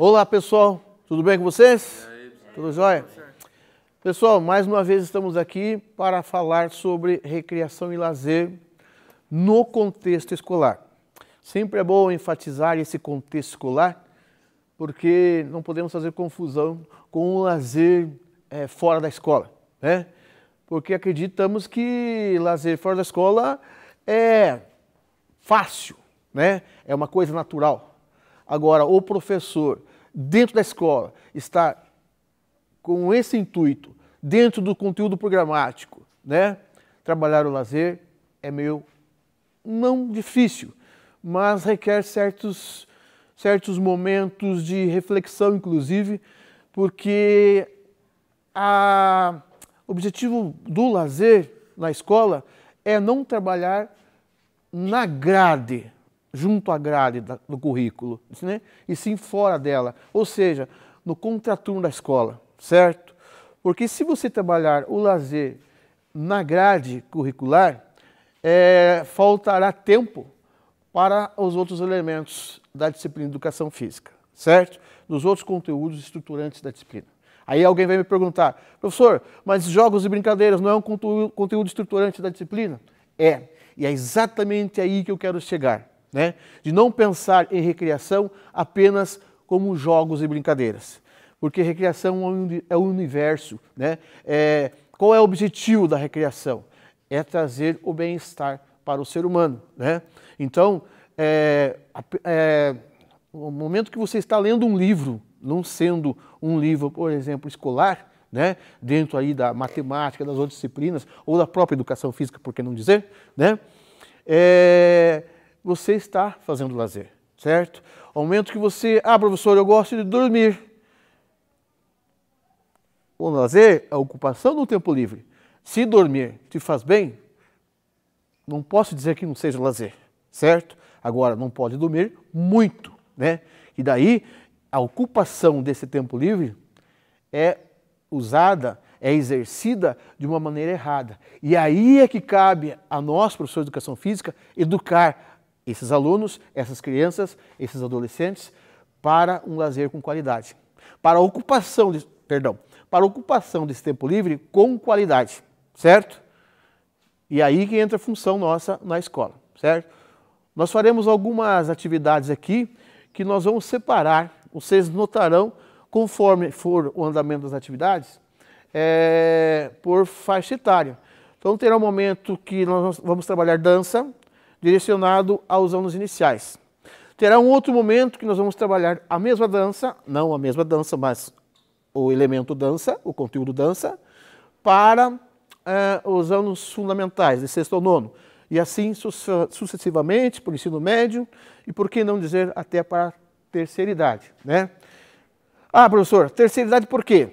Olá pessoal, tudo bem com vocês? Aí, tudo jóia? Pessoal, mais uma vez estamos aqui para falar sobre recreação e lazer no contexto escolar. Sempre é bom enfatizar esse contexto escolar, porque não podemos fazer confusão com o lazer é, fora da escola, né? Porque acreditamos que lazer fora da escola é fácil, né? É uma coisa natural. Agora, o professor dentro da escola está com esse intuito, dentro do conteúdo programático, né? Trabalhar o lazer é meio não difícil, mas requer certos, certos momentos de reflexão, inclusive, porque o objetivo do lazer na escola é não trabalhar na grade, junto à grade do currículo, né? e sim fora dela, ou seja, no contraturno da escola, certo? Porque se você trabalhar o lazer na grade curricular, é, faltará tempo para os outros elementos da disciplina de educação física, certo? Dos outros conteúdos estruturantes da disciplina. Aí alguém vai me perguntar, professor, mas jogos e brincadeiras não é um conteúdo estruturante da disciplina? É, e é exatamente aí que eu quero chegar né? de não pensar em recreação apenas como jogos e brincadeiras. Porque recreação é o é universo. Né? É, qual é o objetivo da recreação? É trazer o bem-estar para o ser humano. Né? Então, é, é, o momento que você está lendo um livro, não sendo um livro, por exemplo, escolar, né, dentro aí da matemática, das outras disciplinas, ou da própria educação física, por que não dizer, né, é, você está fazendo lazer, certo? aumento momento que você, ah, professor, eu gosto de dormir. O lazer é a ocupação do tempo livre. Se dormir te faz bem, não posso dizer que não seja lazer, certo? Agora, não pode dormir muito, né? E daí, a ocupação desse tempo livre é usada, é exercida de uma maneira errada. E aí é que cabe a nós, professores de educação física, educar esses alunos, essas crianças, esses adolescentes para um lazer com qualidade, para ocupação, de, perdão, para ocupação desse tempo livre com qualidade, certo? E aí que entra a função nossa na escola, certo? Nós faremos algumas atividades aqui que nós vamos separar, vocês notarão conforme for o andamento das atividades, é, por faixa etária. Então terá um momento que nós vamos trabalhar dança, direcionado aos anos iniciais. Terá um outro momento que nós vamos trabalhar a mesma dança, não a mesma dança, mas o elemento dança, o conteúdo dança, para eh, os anos fundamentais, de sexto ao nono. E assim su sucessivamente, para o ensino médio e, por que não dizer, até para a terceira idade. Né? Ah, professor, terceira idade por quê?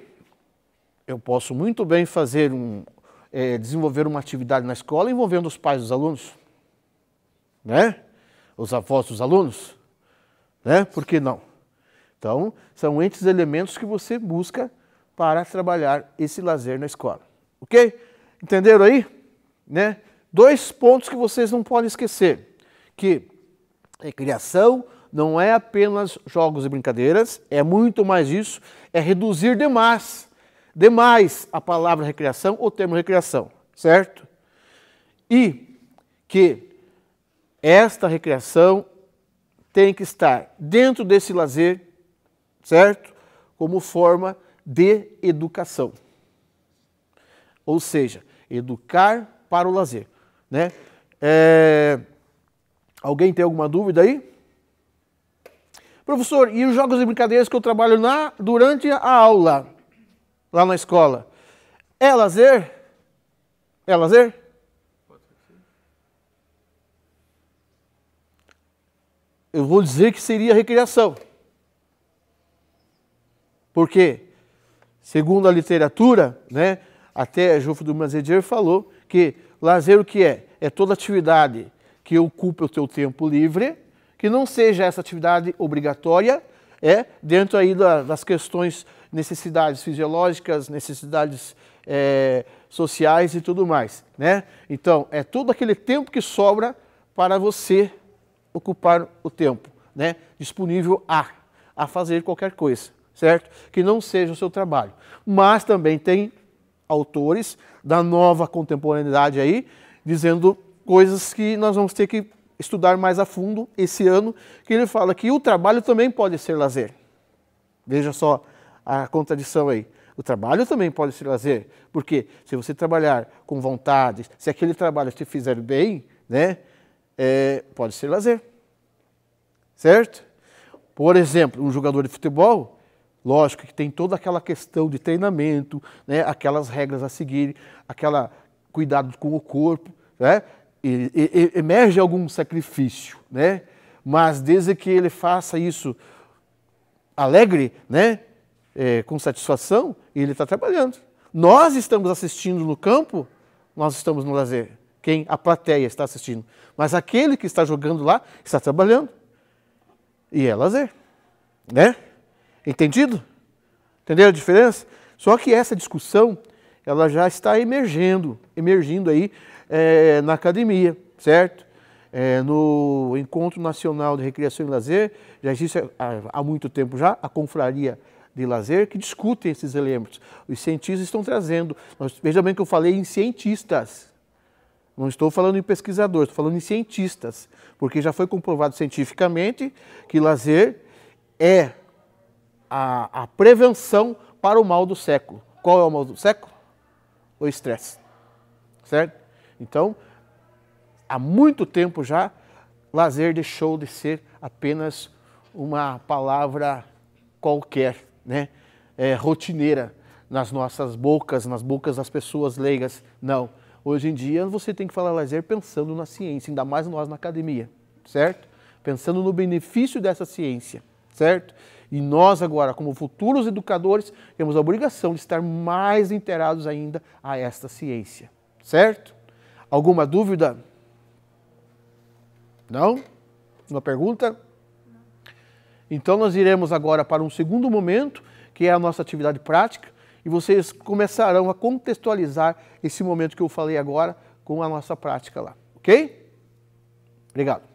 Eu posso muito bem fazer um, eh, desenvolver uma atividade na escola envolvendo os pais dos alunos né? Os avós dos alunos, né? Por que não? Então, são esses elementos que você busca para trabalhar esse lazer na escola. Ok? Entenderam aí? Né? Dois pontos que vocês não podem esquecer, que recreação é não é apenas jogos e brincadeiras, é muito mais isso, é reduzir demais, demais a palavra recreação ou termo recreação, certo? E que esta recreação tem que estar dentro desse lazer, certo? Como forma de educação. Ou seja, educar para o lazer. Né? É... Alguém tem alguma dúvida aí? Professor, e os jogos e brincadeiras que eu trabalho na, durante a aula, lá na escola? É lazer? É lazer? eu vou dizer que seria recriação. Porque, segundo a literatura, né, até Jofre do Manzedier falou que lazer o que é? É toda atividade que ocupa o teu tempo livre, que não seja essa atividade obrigatória, é dentro aí da, das questões, necessidades fisiológicas, necessidades é, sociais e tudo mais, né? Então, é todo aquele tempo que sobra para você ocupar o tempo né, disponível a, a fazer qualquer coisa, certo? Que não seja o seu trabalho. Mas também tem autores da nova contemporaneidade aí, dizendo coisas que nós vamos ter que estudar mais a fundo esse ano, que ele fala que o trabalho também pode ser lazer. Veja só a contradição aí. O trabalho também pode ser lazer, porque se você trabalhar com vontade, se aquele trabalho te fizer bem, né, é, pode ser lazer. Certo? Por exemplo, um jogador de futebol, lógico que tem toda aquela questão de treinamento, né, aquelas regras a seguir, aquela cuidado com o corpo, né? E, e, emerge algum sacrifício, né? Mas desde que ele faça isso alegre, né? É, com satisfação, ele está trabalhando. Nós estamos assistindo no campo, nós estamos no lazer quem a plateia está assistindo, mas aquele que está jogando lá está trabalhando. E é lazer, né? Entendido? Entenderam a diferença? Só que essa discussão, ela já está emergindo, emergindo aí é, na academia, certo? É, no Encontro Nacional de Recreação e Lazer, já existe há, há muito tempo já a Confraria de Lazer que discute esses elementos. Os cientistas estão trazendo. veja bem que eu falei em cientistas, não estou falando em pesquisadores, estou falando em cientistas, porque já foi comprovado cientificamente que lazer é a, a prevenção para o mal do século. Qual é o mal do século? O estresse. Certo? Então, há muito tempo já, lazer deixou de ser apenas uma palavra qualquer, né? É, rotineira nas nossas bocas, nas bocas das pessoas leigas. Não Hoje em dia, você tem que falar lazer pensando na ciência, ainda mais nós na academia, certo? Pensando no benefício dessa ciência, certo? E nós agora, como futuros educadores, temos a obrigação de estar mais inteirados ainda a esta ciência, certo? Alguma dúvida? Não? Uma pergunta? Então nós iremos agora para um segundo momento, que é a nossa atividade prática, e vocês começarão a contextualizar esse momento que eu falei agora com a nossa prática lá, ok? Obrigado.